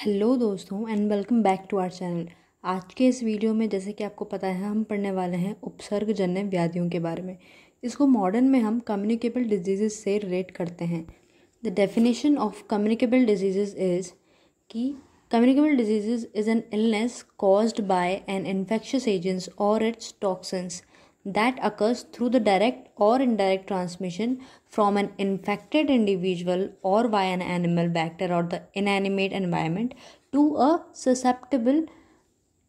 hello दोस्तों and welcome back to our channel आज के इस वीडियो में जैसे कि आपको पता है हम पढ़ने वाले हैं उपसर्गजन्य व्याधियों के बारे में इसको मॉडर्न में हम कम्युनिकेबल डिजीज़ से रिलेट करते हैं the definition of communicable disease is कि communicable disease is an illness caused by an infectious agents और its toxins that occurs through the direct or indirect transmission from an infected individual or by an animal, bacteria, or the inanimate environment to a susceptible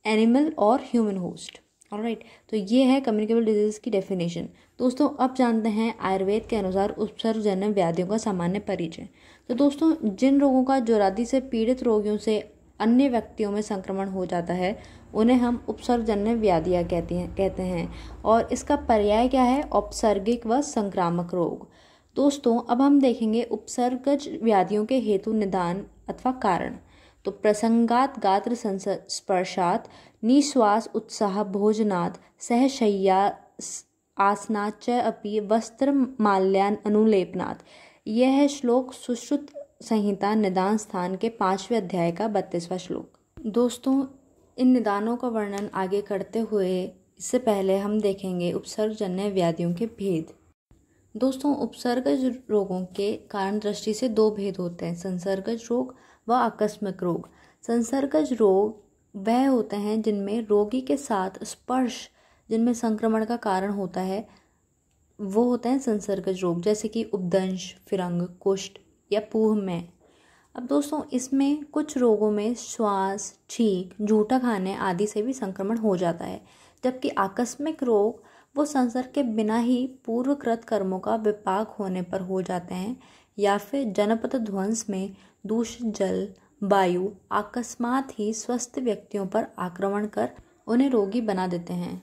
animal और human host और right तो ये है communicable disease की definition दोस्तों अब जानते हैं आयुर्वेद के अनुसार उपसर्गजन्य व्याधियों का सामान्य परिचय तो दोस्तों जिन रोगों का ज्वरादि से पीड़ित रोगियों से अन्य व्यक्तियों में संक्रमण हो जाता है उन्हें हम उपसर्गजन्य व्याधियाँ कहती हैं कहते हैं और इसका पर्याय क्या है औपसर्गिक व संक्रामक रोग दोस्तों अब हम देखेंगे उपसर्गज व्याधियों के हेतु निदान अथवा कारण तो प्रसंगात गात्र संस्पर्शात निश्वास उत्साह भोजनात् सहशय्या आसनाच अपि वस्त्र माल्यान अनुलेपनात् यह श्लोक सुश्रुत संहिता निदान स्थान के पाँचवें अध्याय का बत्तीसवा श्लोक दोस्तों इन निदानों का वर्णन आगे करते हुए इससे पहले हम देखेंगे उपसर्गजन्य व्याधियों के भेद दोस्तों उपसर्गज रोगों के कारण दृष्टि से दो भेद होते हैं संसर्गज रोग व आकस्मिक रोग संसर्गज रोग वह होते हैं जिनमें रोगी के साथ स्पर्श जिनमें संक्रमण का कारण होता है वो होते हैं संसर्गज रोग जैसे कि उपदंश फिरंग कुष्ठ या पूह में अब दोस्तों इसमें कुछ रोगों में श्वास छींक जूठा खाने आदि से भी संक्रमण हो जाता है जबकि आकस्मिक रोग वो संसर्ग के बिना ही पूर्वकृत कर्मों का विपाक होने पर हो जाते हैं या फिर जनपद ध्वंस में दूषित जल वायु अकस्मात ही स्वस्थ व्यक्तियों पर आक्रमण कर उन्हें रोगी बना देते हैं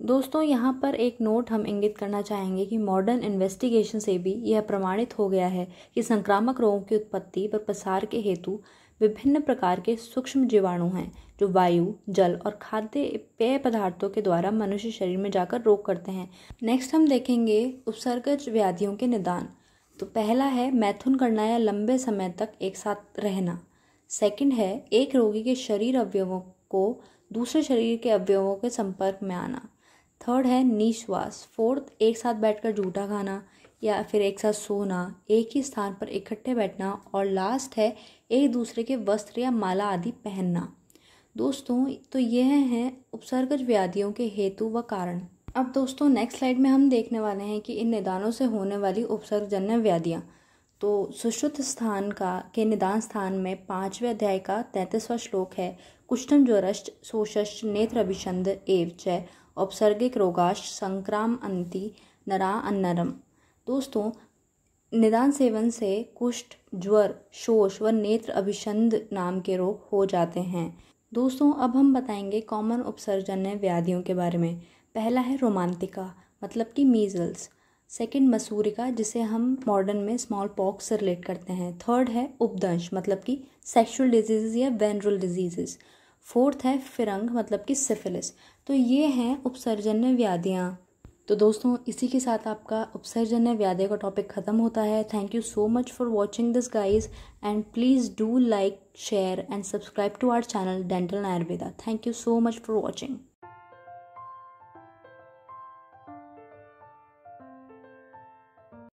दोस्तों यहाँ पर एक नोट हम इंगित करना चाहेंगे कि मॉडर्न इन्वेस्टिगेशन से भी यह प्रमाणित हो गया है कि संक्रामक रोगों की उत्पत्ति व प्रसार के हेतु विभिन्न प्रकार के सूक्ष्म जीवाणु हैं जो वायु जल और खाद्य पेय पदार्थों के द्वारा मनुष्य शरीर में जाकर रोग करते हैं नेक्स्ट हम देखेंगे उपसर्गज व्याधियों के निदान तो पहला है मैथुन करना या लंबे समय तक एक साथ रहना सेकंड है एक रोगी के शरीर अवयवों को दूसरे शरीर के अवयवों के संपर्क में आना थर्ड है निश्वास फोर्थ एक साथ बैठकर जूठा खाना या फिर एक साथ सोना एक ही स्थान पर इकट्ठे बैठना और लास्ट है एक दूसरे के वस्त्र या माला आदि पहनना दोस्तों तो यह हैं उपसर्गज व्याधियों के हेतु व कारण अब दोस्तों नेक्स्ट स्लाइड में हम देखने वाले हैं कि इन निदानों से होने वाली उपसर्गजन्य व्याधियाँ तो सुश्रुत स्थान का के निदान स्थान में पाँचवें अध्याय का तैंतीसवां श्लोक है कुष्ठम ज्वरश्च सोशश्च नेत्र अभिषंद एवच औपसर्गिक रोगाश अंति नरा अन्नरम दोस्तों निदान सेवन से कुष्ठ ज्वर शोष व नेत्र अभिशंध नाम के रोग हो जाते हैं दोस्तों अब हम बताएंगे कॉमन उपसर्जन्य व्याधियों के बारे में पहला है रोमांतिका मतलब कि मीजल्स सेकेंड मसूरिका जिसे हम मॉडर्न में स्मॉल पॉक्स से रिलेट करते हैं थर्ड है उपदंश मतलब कि सेक्सुअल डिजीज़ या वेनरल डिजीज़ फोर्थ है फिरंग मतलब कि सिफिलिस तो ये हैं उपसर्जन्य व्याधियाँ तो दोस्तों इसी के साथ आपका उपसर्जन्य व्याधि का टॉपिक ख़त्म होता है thank you so much for watching this guys and please do like share and subscribe to our channel dental Ayurveda thank you so much for watching